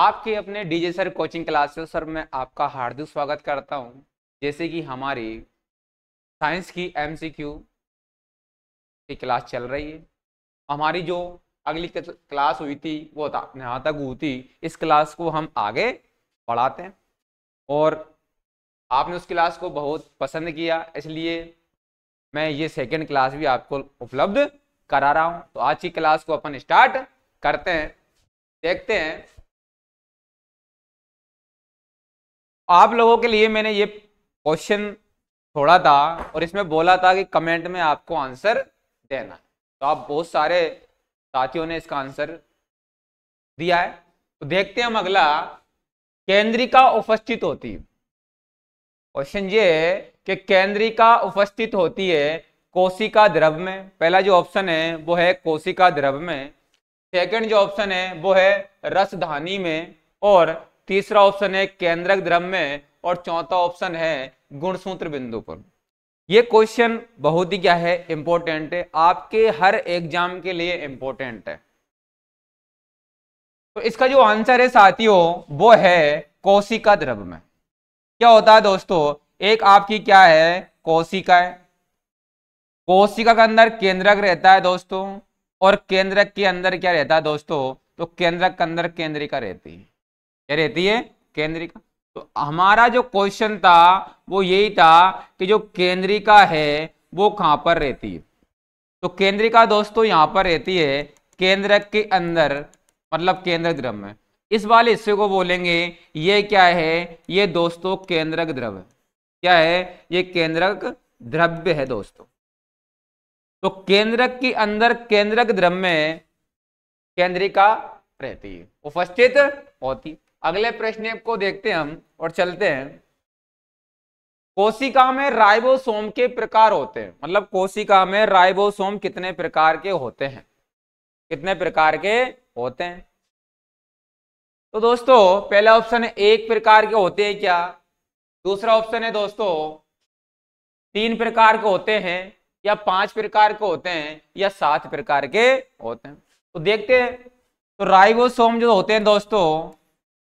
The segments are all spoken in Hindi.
आपके अपने DJ sir coaching class sir मैं आपका हार्दिक स्वागत करता हूं जैसे कि हमारी साइंस की एमसीक्यू की क्लास चल रही है हमारी जो अगली क्लास हुई थी वो यहाँ तक हुई थी इस क्लास को हम आगे बढ़ाते हैं और आपने उस क्लास को बहुत पसंद किया इसलिए मैं ये सेकेंड क्लास भी आपको उपलब्ध करा रहा हूँ तो आज की क्लास को अपन स्टार्ट करते हैं देखते हैं आप लोगों के लिए मैंने ये क्वेश्चन छोड़ा था और इसमें बोला था कि कमेंट में आपको आंसर देना तो आप बहुत सारे साथियों ने इसका आंसर दिया है तो देखते हैं हम अगला केंद्रिका उपस्थित होती क्वेश्चन ये है कि केंद्रिका उपस्थित होती है कोशिका द्रव में पहला जो ऑप्शन है वो है कोशिका द्रव में सेकंड जो ऑप्शन है वो है रसधानी में और तीसरा ऑप्शन है केंद्रक द्रव में और चौथा ऑप्शन है गुणसूत्र बिंदु पर ये क्वेश्चन बहुत ही क्या है इंपॉर्टेंट है आपके हर एग्जाम के लिए इंपॉर्टेंट है तो इसका जो आंसर है साथियों वो है कोशिका द्रव में क्या होता है दोस्तों एक आपकी क्या है कोशिका है कोशिका के अंदर केंद्रक रहता है दोस्तों और केंद्रक के अंदर क्या रहता है दोस्तों तो केंद्रक के अंदर केंद्रिका रहती है क्या रहती है केंद्रिका तो हमारा जो क्वेश्चन था वो यही था कि जो केंद्रिका है वो कहां पर रहती है तो केंद्रिका दोस्तों यहां पर रहती है केंद्रक के अंदर मतलब केंद्र द्रव में इस वाले हिस्से को बोलेंगे ये क्या है ये दोस्तों केंद्रक द्रव क्या है ये केंद्रक द्रव्य है दोस्तों तो केंद्रक के अंदर केंद्रक द्रव में केंद्रिका रहती है उपस्थित होती अगले प्रश्न को देखते हैं हम और चलते हैं कोशिका में राइबोसोम के प्रकार होते हैं मतलब कोशिका में राइबोसोम कितने प्रकार के होते हैं कितने प्रकार के होते हैं तो दोस्तों पहला ऑप्शन है एक प्रकार के होते हैं क्या दूसरा ऑप्शन है दोस्तों तीन प्रकार के होते हैं या पांच प्रकार के होते हैं या सात प्रकार के होते हैं तो देखते हैं तो राइबोसोम जो होते हैं दोस्तों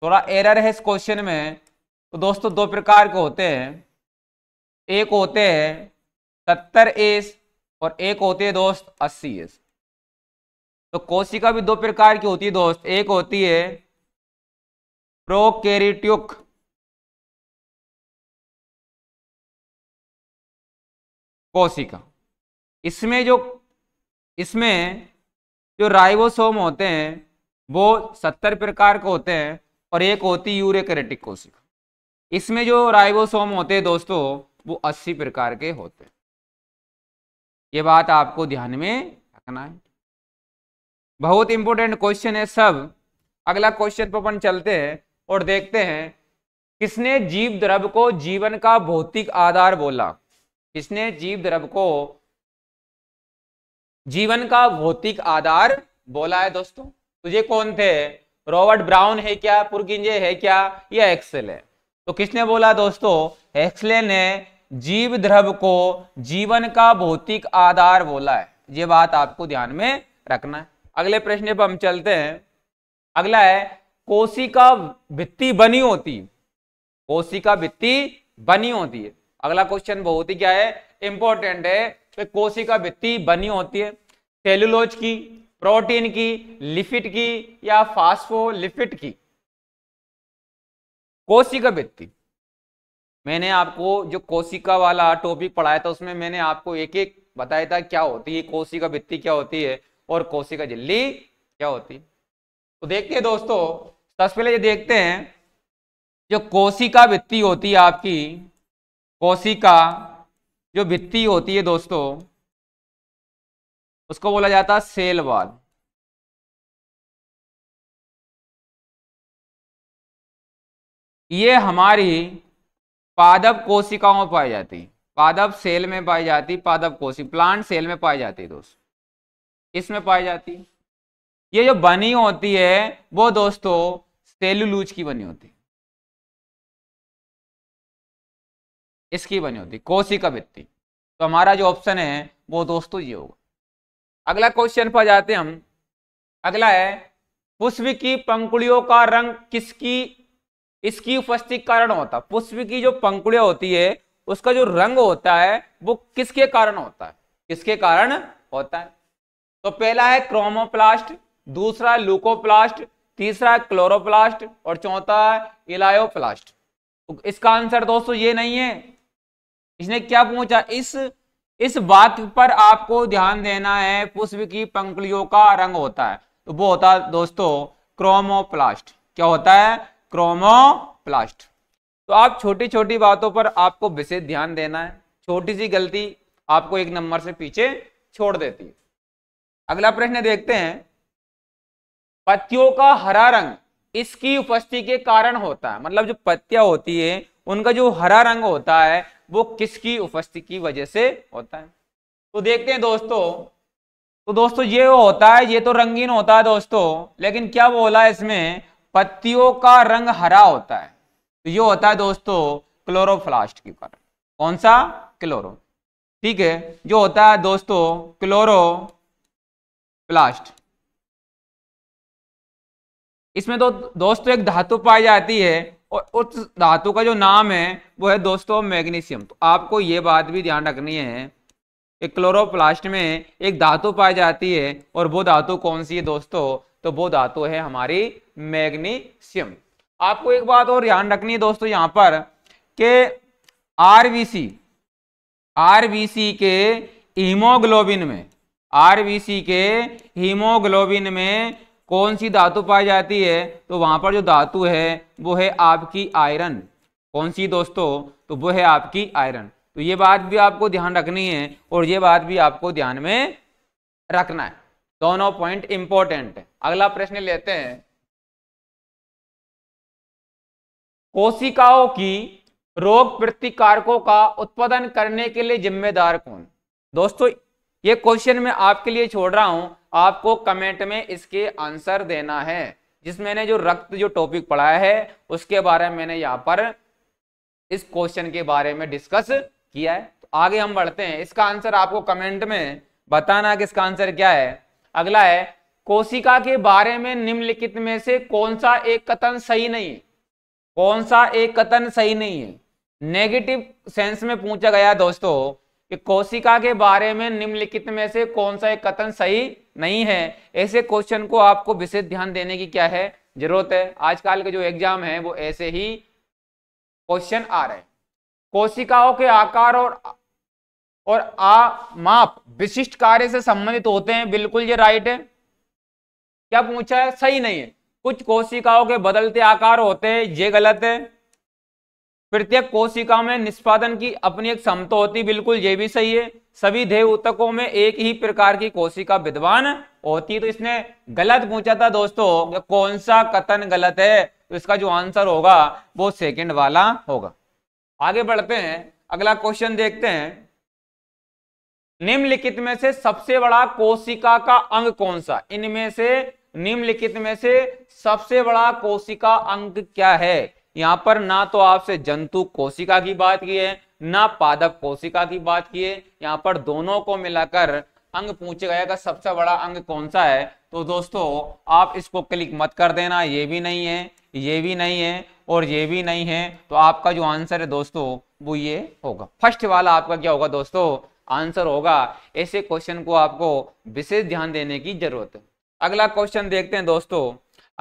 थोड़ा एरर है इस क्वेश्चन में तो दोस्तों दो प्रकार के होते हैं एक होते हैं सत्तर एस और एक होते है दोस्त अस्सी एस तो कोशिका भी दो प्रकार की होती है दोस्त एक होती है प्रोकेरिट्युक कोशिका इसमें जो इसमें जो राइबोसोम होते हैं वो सत्तर प्रकार के होते हैं और एक होती यूरेकरेटिक कोशिका इसमें जो राइबोसोम होते हैं दोस्तों वो 80 प्रकार के होते हैं ये बात आपको ध्यान में रखना है बहुत इंपॉर्टेंट क्वेश्चन है सब अगला क्वेश्चन पर अपन चलते हैं और देखते हैं किसने जीव द्रव को जीवन का भौतिक आधार बोला किसने जीव द्रव को जीवन का भौतिक आधार बोला है दोस्तों तुझे कौन थे रॉबर्ट ब्राउन है क्या पुरगिंजे है क्या या एक्सेल है तो किसने बोला दोस्तों एक्सले ने जीव द्रव को जीवन का भौतिक आधार बोला है ये बात आपको ध्यान में रखना है अगले प्रश्न पर हम चलते हैं अगला है कोशिका भित्ति बनी होती कोशिका भित्ति बनी होती है अगला क्वेश्चन बहुत ही क्या है इंपॉर्टेंट है तो कोशिका भित्ति बनी होती है सेलुलोज की प्रोटीन की लिफिट की या फास्फोलिफिट की कोशिका भित्ति मैंने आपको जो कोशिका वाला टॉपिक पढ़ाया था उसमें मैंने आपको एक एक बताया था क्या होती है कोशिका भित्ति क्या होती है और कोशिका झिल्ली क्या होती है तो देखते हैं दोस्तों सबसे पहले ये देखते हैं जो कोशिका भित्ति होती है आपकी कोशिका जो भित्ति होती है दोस्तों उसको बोला जाता है सेल वॉल ये हमारी पादप कोशिकाओं में पाई जाती पादप सेल में पाई जाती पादप कोशिका प्लांट सेल में पाई जाती दोस्तों इसमें पाई जाती ये जो बनी होती है वो दोस्तों सेलुलूज की बनी होती इसकी बनी होती कोशिका भित्ति तो हमारा जो ऑप्शन है वो दोस्तों ये होगा अगला क्वेश्चन पर जाते हैं हम अगला है पुष्प की पंखुड़ियों का रंग किसकी इसकी उपस्थिति कारण होता है पुष्प की जो पंखुड़िया होती है उसका जो रंग होता है वो किसके कारण होता है किसके कारण होता है तो पहला है क्रोमोप्लास्ट दूसरा लूकोप्लास्ट तीसरा क्लोरोप्लास्ट और चौथा है इलायोप्लास्ट तो इसका आंसर दोस्तों ये नहीं है इसने क्या पूछा इस इस बात पर आपको ध्यान देना है पुष्प की पंखलियों का रंग होता है तो वो होता है दोस्तों क्रोमोप्लास्ट क्या होता है क्रोमोप्लास्ट तो आप छोटी छोटी बातों पर आपको विशेष ध्यान देना है छोटी सी गलती आपको एक नंबर से पीछे छोड़ देती है अगला प्रश्न देखते हैं पत्तियों का हरा रंग इसकी उपस्थिति के कारण होता है मतलब जो पत्तियां होती है उनका जो हरा रंग होता है वो किसकी उपस्थिति की वजह से होता है तो देखते हैं दोस्तों तो दोस्तों ये वो होता है ये तो रंगीन होता है दोस्तों लेकिन क्या बोला है इसमें पत्तियों का रंग हरा होता है तो ये होता है दोस्तों क्लोरोफ्लास्ट के कारण कौन सा क्लोरो ठीक है जो होता है दोस्तों क्लोरो प्लास्ट इसमें तो दोस्तों एक धातु पाई जाती है और उस धातु का जो नाम है वो है दोस्तों मैग्नीशियम तो आपको ये बात भी ध्यान रखनी है एक क्लोरोप्लास्ट में एक धातु पाई जाती है और वो धातु कौन सी है दोस्तों तो वो धातु है हमारी मैग्नीशियम आपको एक बात और ध्यान रखनी है दोस्तों यहां पर कि आरबीसी आरबीसी के हीमोग्लोबिन में आरबीसी के हीमोग्लोबिन में कौन सी धातु पाई जाती है तो वहां पर जो धातु है वो है आपकी आयरन कौन सी दोस्तों तो वो है आपकी आयरन तो ये बात भी आपको ध्यान रखनी है और ये बात भी आपको ध्यान में रखना है दोनों पॉइंट इंपॉर्टेंट है अगला प्रश्न लेते हैं कोशिकाओं की रोग प्रतिकारकों का उत्पादन करने के लिए जिम्मेदार कौन दोस्तों ये क्वेश्चन मैं आपके लिए छोड़ रहा हूं आपको कमेंट में इसके आंसर देना है जिस मैंने जो रक्त जो टॉपिक पढ़ाया है उसके बारे में मैंने यहाँ पर इस क्वेश्चन के बारे में डिस्कस किया है तो आगे हम बढ़ते हैं इसका आंसर आपको कमेंट में बताना कि इसका आंसर क्या है अगला है कोशिका के बारे में निम्नलिखित में से कौन सा एक कथन सही नहीं है कौन सा एक कथन सही नहीं है नेगेटिव सेंस में पूछा गया दोस्तों कि कोशिका के बारे में निम्नलिखित में से कौन सा एक कथन सही नहीं है ऐसे क्वेश्चन को आपको विशेष ध्यान देने की क्या है जरूरत है आजकल के जो एग्जाम है वो ऐसे ही क्वेश्चन आ रहे हैं कोशिकाओं के आकार और और आ माप विशिष्ट कार्य से संबंधित होते हैं बिल्कुल ये राइट है क्या पूछा है सही नहीं है कुछ कोशिकाओं के बदलते आकार होते हैं ये गलत है प्रत्येक कोशिका में निष्पादन की अपनी एक क्षमता होती बिल्कुल ये भी सही है सभी देह उतकों में एक ही प्रकार की कोशिका विद्वान होती तो इसने गलत पूछा था दोस्तों कौन सा कथन गलत है तो इसका जो आंसर होगा वो सेकंड वाला होगा आगे बढ़ते हैं अगला क्वेश्चन देखते हैं निम्नलिखित में से सबसे बड़ा कोशिका का अंग कौन सा इनमें से निम्नलिखित में से सबसे बड़ा कोशिका अंग क्या है यहाँ पर ना तो आपसे जंतु कोशिका की बात की है ना पादप कोशिका की बात की है यहाँ पर दोनों को मिलाकर अंग पूछे गया का सबसे बड़ा अंग कौन सा है तो दोस्तों आप इसको क्लिक मत कर देना ये भी नहीं है ये भी नहीं है और ये भी नहीं है तो आपका जो आंसर है दोस्तों वो ये होगा फर्स्ट वाला आपका क्या होगा दोस्तों आंसर होगा ऐसे क्वेश्चन को आपको विशेष ध्यान देने की जरूरत है अगला क्वेश्चन देखते हैं दोस्तों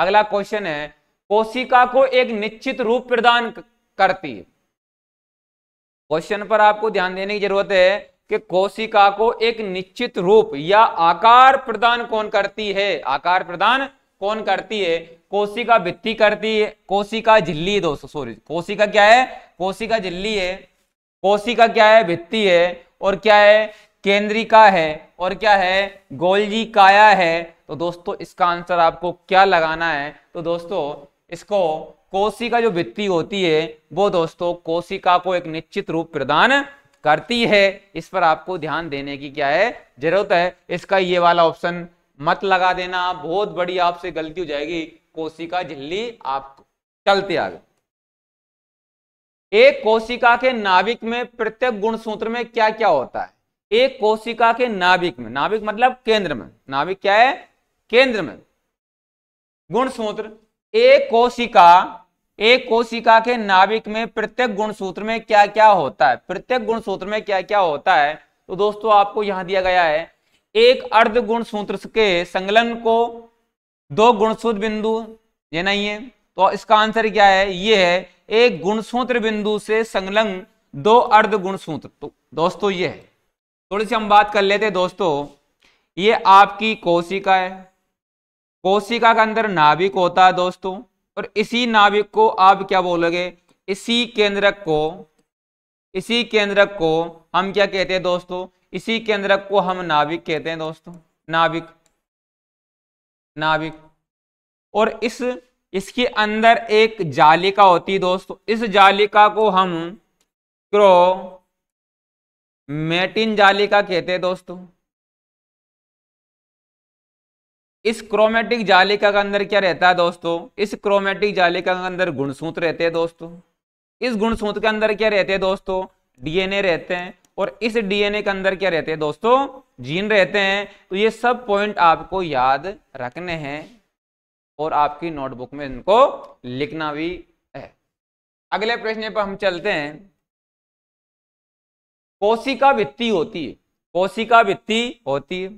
अगला क्वेश्चन है कोशिका को एक निश्चित रूप प्रदान करती है क्वेश्चन पर आपको ध्यान देने की जरूरत है कि कोशिका को एक निश्चित रूप या आकार प्रदान कौन करती है आकार प्रदान कौन करती है कोशिका भित्ती करती है कोशिका झिल्ली दोस्तों सॉरी कोशिका क्या है कोशिका झिल्ली है कोशिका क्या है भित्ती है और क्या है केंद्रिका है और क्या है गोलजी काया है तो दोस्तों इसका आंसर आपको क्या लगाना है तो दोस्तों इसको कोशिका जो वित्ती होती है वो दोस्तों कोशिका को एक निश्चित रूप प्रदान करती है इस पर आपको ध्यान देने की क्या है जरूरत है इसका ये वाला ऑप्शन मत लगा देना बहुत बड़ी आपसे गलती हो जाएगी कोशिका झिल्ली आप चलते आगे एक कोशिका के नाभिक में प्रत्येक गुण सूत्र में क्या क्या होता है एक कोशिका के नाभिक में नाभिक मतलब केंद्र में नाभिक क्या है केंद्र में गुण सूत्र एक कोशिका एक कोशिका के नाभिक में प्रत्येक गुणसूत्र में क्या क्या होता है प्रत्येक गुणसूत्र में क्या क्या होता है तो दोस्तों आपको यहां दिया गया है एक अर्ध गुणसूत्र के संगलन को दो गुणसूत्र बिंदु ये नहीं है तो इसका आंसर क्या है ये है एक गुणसूत्र बिंदु से संलग्न दो अर्ध गुणसूत्र तो दोस्तों ये है थोड़ी सी हम बात कर लेते हैं दोस्तों ये आपकी कोशिका है कोशिका के अंदर नाभिक होता है दोस्तों और इसी नाभिक को आप क्या बोलोगे इसी केंद्रक को इसी केंद्रक को हम क्या कहते हैं दोस्तों इसी केंद्रक को हम नाभिक कहते हैं दोस्तों नाभिक नाभिक और इस इसके अंदर एक जालिका होती है दोस्तों इस जालिका को हम क्रो मेटिन जालिका कहते हैं दोस्तों इस क्रोमेटिक जालिका के अंदर क्या रहता है दोस्तों इस क्रोमेटिक जालिका के अंदर गुणसूत्र रहते हैं दोस्तों इस गुणसूत्र के अंदर क्या रहते हैं दोस्तों डीएनए रहते हैं और इस डीएनए के अंदर क्या रहते हैं दोस्तों जीन रहते हैं तो ये सब पॉइंट आपको याद रखने हैं और आपकी नोटबुक में इनको लिखना भी है अगले प्रश्न पर हम चलते हैं कोशिका वित्ती होती है कोशिका वित्ती होती है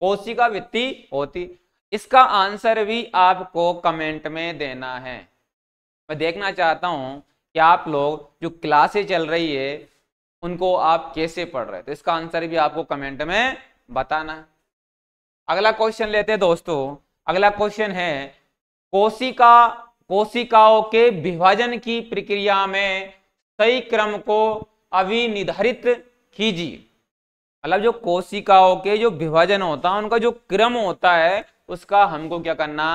कोशिका वित्ती होती इसका आंसर भी आपको कमेंट में देना है मैं देखना चाहता हूं कि आप लोग जो क्लासे चल रही है उनको आप कैसे पढ़ रहे तो इसका आंसर भी आपको कमेंट में बताना अगला क्वेश्चन लेते हैं दोस्तों अगला क्वेश्चन है कोशिका कोशिकाओं के विभाजन की प्रक्रिया में सही क्रम को अभी निर्धारित कीजिए मतलब जो कोशिकाओं के जो विभाजन होता है उनका जो क्रम होता है उसका हमको क्या करना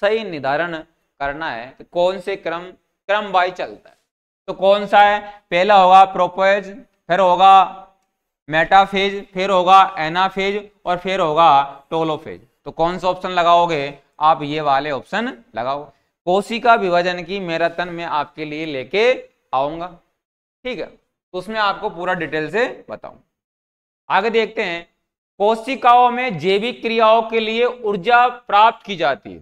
सही निर्धारण करना है तो कौन से क्रम क्रम वाई चलता है तो कौन सा है पहला होगा प्रोपेज फिर होगा मेटाफेज फिर होगा एनाफेज और फिर होगा टोलोफेज तो कौन सा ऑप्शन लगाओगे आप ये वाले ऑप्शन लगाओ कोशिका विभाजन की मैराथन में आपके लिए लेके आऊंगा ठीक है तो उसमें आपको पूरा डिटेल से बताऊंगा आगे देखते हैं कोशिकाओं में जैविक क्रियाओं के लिए ऊर्जा प्राप्त की जाती है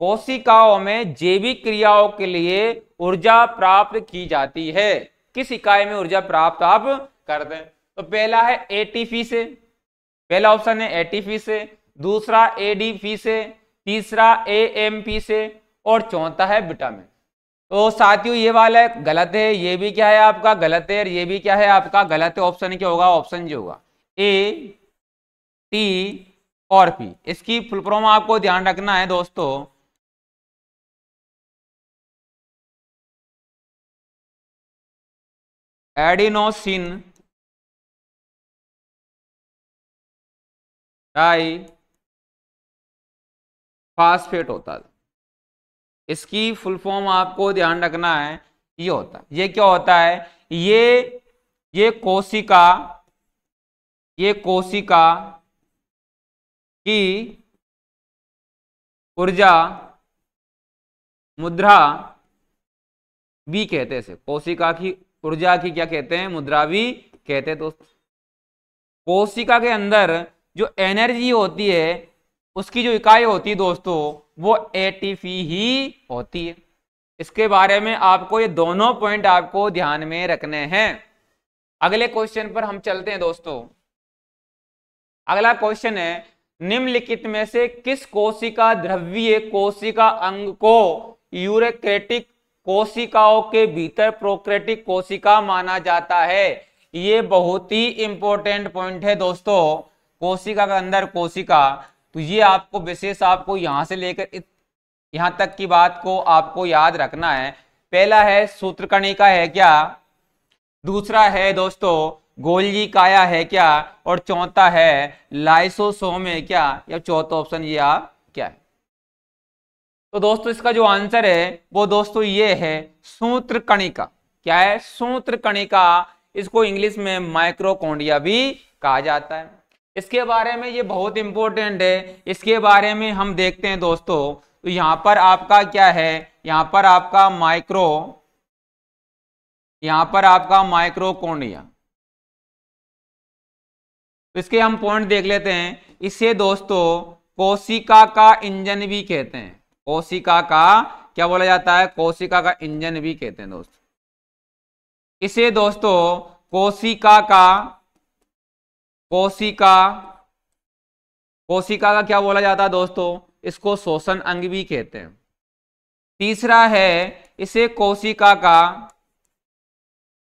कोशिकाओं में जैविक क्रियाओं के लिए ऊर्जा प्राप्त की जाती है किस इकाई में ऊर्जा प्राप्त आप करते हैं तो पहला है एटीपी से पहला ऑप्शन है एटीपी से दूसरा एडीपी से तीसरा एएमपी से और चौथा है विटामिन तो साथियों ये वाला गलत है ये भी क्या है आपका गलत है और ये भी क्या है आपका गलत है ऑप्शन क्या होगा ऑप्शन जो होगा ए टी और पी इसकी फुल फॉर्म आपको ध्यान रखना है दोस्तों एडिनोसिन डाई फास्फेट होता है इसकी फुल फॉर्म आपको ध्यान रखना है ये होता है ये क्या होता है ये ये कोशिका ये कोशिका की ऊर्जा मुद्रा भी कहते हैं कोशिका की ऊर्जा की क्या कहते हैं मुद्रा भी कहते हैं दोस्त कोशिका के अंदर जो एनर्जी होती है उसकी जो इकाई होती है दोस्तों वो एटीपी ही होती है इसके बारे में आपको ये दोनों पॉइंट आपको ध्यान में रखने हैं अगले क्वेश्चन पर हम चलते हैं दोस्तों अगला क्वेश्चन है निम्नलिखित में से किस कोशिका द्रव्य कोशिका अंग को यूरेक्रेटिक कोशिकाओं के भीतर प्रोक्रेटिक कोशिका माना जाता है ये बहुत ही इंपॉर्टेंट पॉइंट है दोस्तों कोशिका के अंदर कोशिका तो ये आपको विशेष आपको यहां से लेकर यहां तक की बात को आपको याद रखना है पहला है सूत्रकर्णी का है क्या दूसरा है दोस्तों गोलजी काया है क्या और चौथा है लाइसोसोम है क्या या चौथा ऑप्शन ये आप क्या है तो दोस्तों इसका जो आंसर है वो दोस्तों ये है सूत्र कणिका क्या है सूत्र कणिका इसको इंग्लिश में माइक्रोकोंडिया भी कहा जाता है इसके बारे में ये बहुत इंपॉर्टेंट है इसके बारे में हम देखते हैं दोस्तों तो यहां पर आपका क्या है यहां पर आपका माइक्रो यहां पर आपका माइक्रोकोंडिया तो इसके हम पॉइंट देख लेते हैं इसे दोस्तों कोशिका का इंजन भी कहते हैं कोशिका का क्या बोला जाता है कोशिका का इंजन भी कहते हैं दोस्तों इसे दोस्तों कोशिका का कोशिका कोशिका का क्या बोला जाता है दोस्तों इसको शोषण अंग भी कहते हैं तीसरा है इसे कोशिका का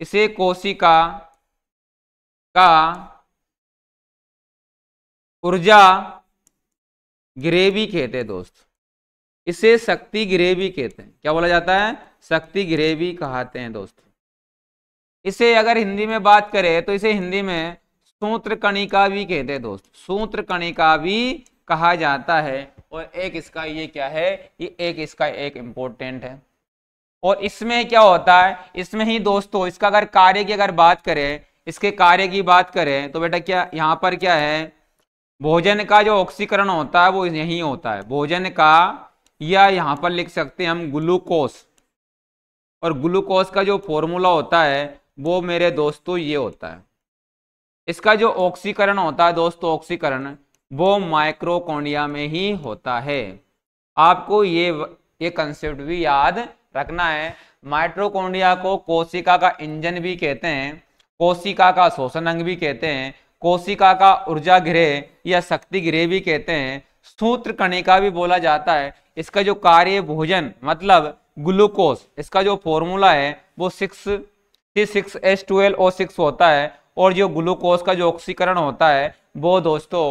इसे कोशिका का ऊर्जा गिरे भी कहते हैं दोस्त इसे शक्ति गिरे भी कहते हैं क्या बोला जाता है शक्ति गिरे भी कहते हैं दोस्त इसे अगर हिंदी में बात करें तो इसे हिंदी में सूत्र कणिका भी कहते हैं दोस्त सूत्र कणिका भी कहा जाता है और एक इसका ये क्या है ये एक इसका एक इम्पोर्टेंट है और इसमें क्या होता है इसमें ही दोस्तों इसका अगर कार्य की अगर बात करें इसके कार्य की बात करें तो बेटा क्या यहाँ पर क्या है भोजन का जो ऑक्सीकरण होता है वो यही होता है भोजन का या यहाँ पर लिख सकते हैं हम ग्लूकोस और ग्लूकोस का जो फॉर्मूला होता है वो मेरे दोस्तों ये होता है इसका जो ऑक्सीकरण होता है दोस्तों ऑक्सीकरण वो माइक्रोकोंडिया में ही होता है आपको ये ये कंसेप्ट भी याद रखना है माइट्रोकोंडिया को कोशिका का इंजन भी कहते हैं कोशिका का शोषण अंग भी कहते हैं कोशिका का ऊर्जा गृह या शक्ति गृह भी कहते हैं सूत्र कणिका भी बोला जाता है इसका जो कार्य भोजन मतलब ग्लूकोज इसका जो फॉर्मूला है वो six six S twelve O six होता है और जो ग्लूकोज का जो ऑक्सीकरण होता है वो दोस्तों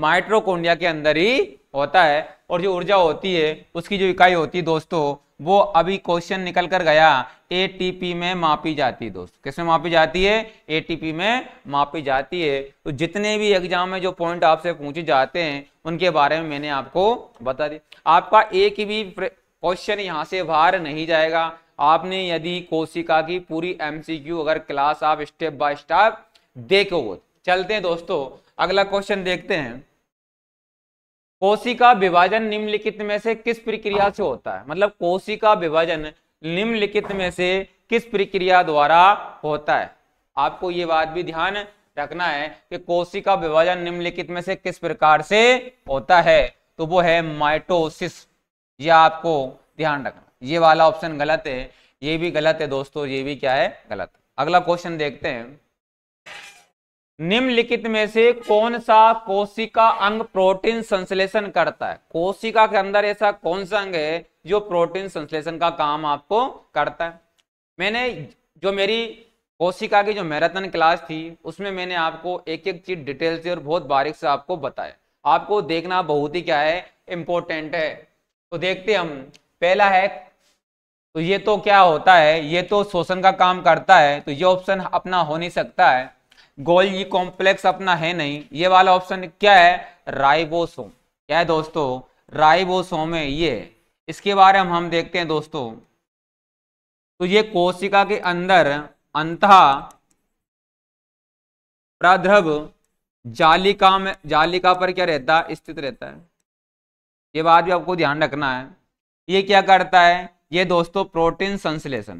माइट्रोकोंडिया के अंदर ही होता है और जो ऊर्जा होती है उसकी जो इकाई होती है दोस्तों वो अभी क्वेश्चन निकल कर गया एटीपी में मापी जाती है दोस्तों किसमें मापी जाती है एटीपी में मापी जाती है तो जितने भी एग्जाम में जो पॉइंट आपसे पूछे जाते हैं उनके बारे में मैंने आपको बता दिया आपका एक भी क्वेश्चन यहाँ से बाहर नहीं जाएगा आपने यदि कोशिका की पूरी एमसीक्यू अगर क्लास आप स्टेप बाय स्टेप देखो चलते हैं दोस्तों अगला क्वेश्चन देखते हैं कोशिका विभाजन निम्नलिखित में से किस प्रक्रिया से होता है मतलब कोशिका विभाजन निम्नलिखित में से किस प्रक्रिया द्वारा होता है आपको ये बात भी ध्यान रखना है कि कोशिका विभाजन निम्नलिखित में से किस प्रकार से होता है तो वो है माइटोसिस ये आपको ध्यान रखना ये वाला ऑप्शन गलत है ये भी गलत है दोस्तों ये भी क्या है गलत अगला क्वेश्चन देखते हैं निम्नलिखित में से कौन सा कोशिका अंग प्रोटीन संश्लेषण करता है कोशिका के अंदर ऐसा कौन सा अंग है जो प्रोटीन संश्लेषण का काम आपको करता है मैंने जो मेरी कोशिका की जो मैराथन क्लास थी उसमें मैंने आपको एक एक चीज डिटेल से और बहुत बारीक से आपको बताया आपको देखना बहुत ही क्या है इंपॉर्टेंट है तो देखते हम पहला है तो ये तो क्या होता है ये तो शोषण का काम करता है तो ये ऑप्शन अपना हो नहीं सकता है गोल ये कॉम्प्लेक्स अपना है नहीं ये वाला ऑप्शन क्या है राइबोसोम क्या है दोस्तों राइबोसोम है ये इसके बारे में हम देखते हैं दोस्तों तो ये कोशिका के अंदर अंतः प्रद्रव जालिका में जालिका पर क्या रहता स्थित रहता है ये बात भी आपको ध्यान रखना है ये क्या करता है ये दोस्तों प्रोटीन संश्लेषण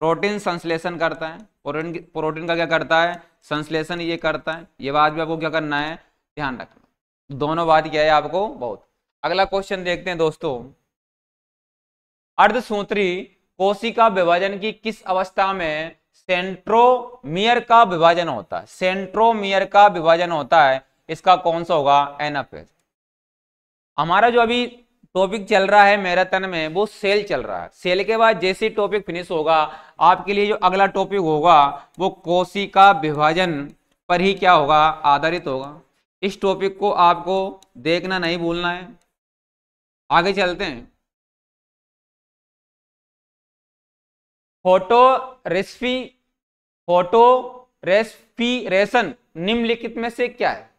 प्रोटीन संश्लेषण करता है प्रोटीन प्रोटीन का क्या करता है संश्लेषण ये करता है ये बात भी आपको क्या करना है ध्यान रखना दोनों बात क्या है आपको बहुत अगला क्वेश्चन देखते हैं दोस्तों अर्धसूत्री कोशिका विभाजन की किस अवस्था में सेंट्रोमियर का विभाजन होता है सेंट्रोमियर का विभाजन होता है इसका कौन सा होगा एनाफेज हमारा जो अभी टॉपिक चल रहा है मैराथन में वो सेल चल रहा है सेल के बाद जैसे टॉपिक फिनिश होगा आपके लिए जो अगला टॉपिक होगा वो कोसी का विभाजन पर ही क्या होगा आधारित होगा इस टॉपिक को आपको देखना नहीं भूलना है आगे चलते हैं फोटो रेस्फी फोटो रेस्पीरेशन निम्नलिखित में से क्या है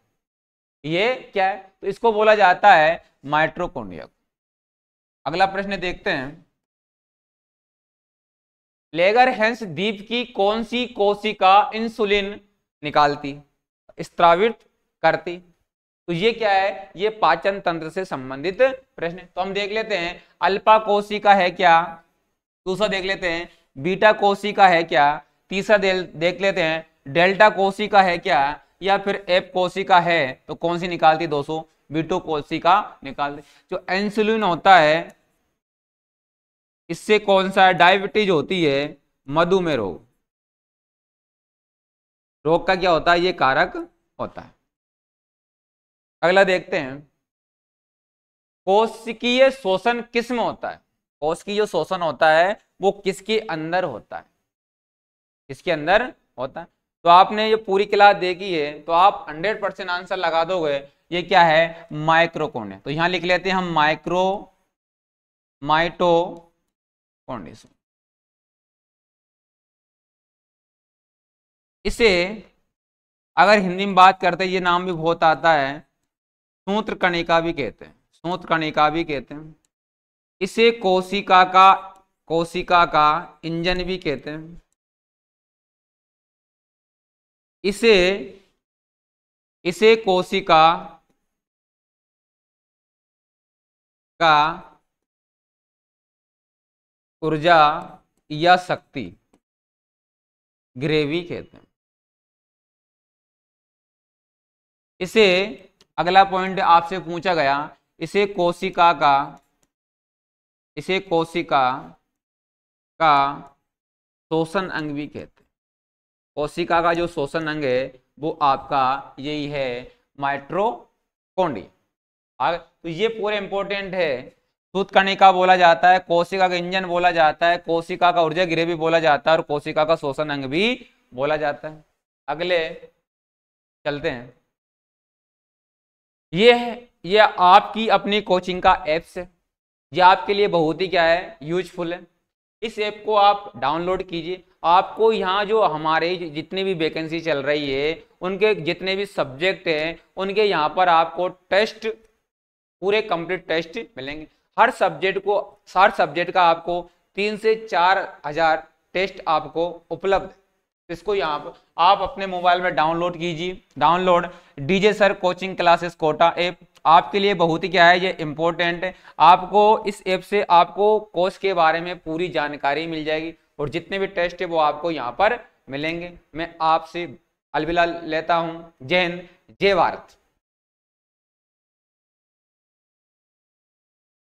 ये क्या है तो इसको बोला जाता है माइट्रोकोनिया अगला प्रश्न देखते हैं लेगर हेंस द्वीप की कौन सी कोशिका इंसुलिन निकालती स्त्रावित करती तो ये क्या है ये पाचन तंत्र से संबंधित प्रश्न तो हम देख लेते हैं अल्पा कोशिका है क्या दूसरा देख लेते हैं बीटा कोशिका है क्या तीसरा देख लेते हैं डेल्टा कोशिका है क्या या फिर एप कोशिका है तो कौन सी निकालती दोस्तों बीटो कोशिका निकालती जो इंसुलिन होता है इससे कौन सा है डायबिटीज होती है मधुमेह रोग रोग का क्या होता है ये कारक होता है अगला देखते हैं कोशिकीय शोषण किस में होता है कोश की जो शोषण होता है वो किसके अंदर होता है किसके अंदर होता है तो आपने ये पूरी क्लास देखी है तो आप 100 परसेंट आंसर लगा दोगे ये क्या है माइक्रोकोन है तो यहां लिख लेते हैं हम माइक्रो माइटो condition इसे अगर हिंदी में बात करते ये नाम भी बहुत आता है सूत्र कणिका भी कहते हैं सूत्र कणिका भी कहते हैं इसे कोशिका का कोशिका का इंजन भी कहते हैं इसे इसे कोशिका का ऊर्जा या शक्ति ग्रेवी कहते हैं इसे अगला पॉइंट आपसे पूछा गया इसे कोशिका का इसे कोशिका का शोषण अंग भी कहते हैं कोशिका का जो शोषण अंग है वो आपका यही है माइट्रोकोंडी तो ये पूरे इंपॉर्टेंट है सूतकणिका कणिका बोला जाता है कोशिका का इंजन बोला जाता है कोशिका का ऊर्जा गृह भी बोला जाता है और कोशिका का शोषण अंग भी बोला जाता है अगले चलते हैं ये है ये आपकी अपनी कोचिंग का एप्स है ये आपके लिए बहुत ही क्या है यूजफुल है इस ऐप को आप डाउनलोड कीजिए आपको यहाँ जो हमारे जितनी भी वैकेंसी चल रही है उनके जितने भी सब्जेक्ट हैं उनके यहाँ पर आपको टेस्ट पूरे कंप्लीट टेस्ट मिलेंगे हर सब्जेक्ट को हर सब्जेक्ट का आपको तीन से चार हजार टेस्ट आपको उपलब्ध इसको यहाँ पर आप अपने मोबाइल में डाउनलोड कीजिए download DJ sir coaching classes Kota app आपके लिए बहुत ही क्या है ये इम्पोर्टेंट है आपको इस ऐप से आपको कोर्स के बारे में पूरी जानकारी मिल जाएगी और जितने भी टेस्ट है वो आपको यहाँ पर मिलेंगे मैं आपसे अलविदा लेता हूँ जय हिंद जय भारत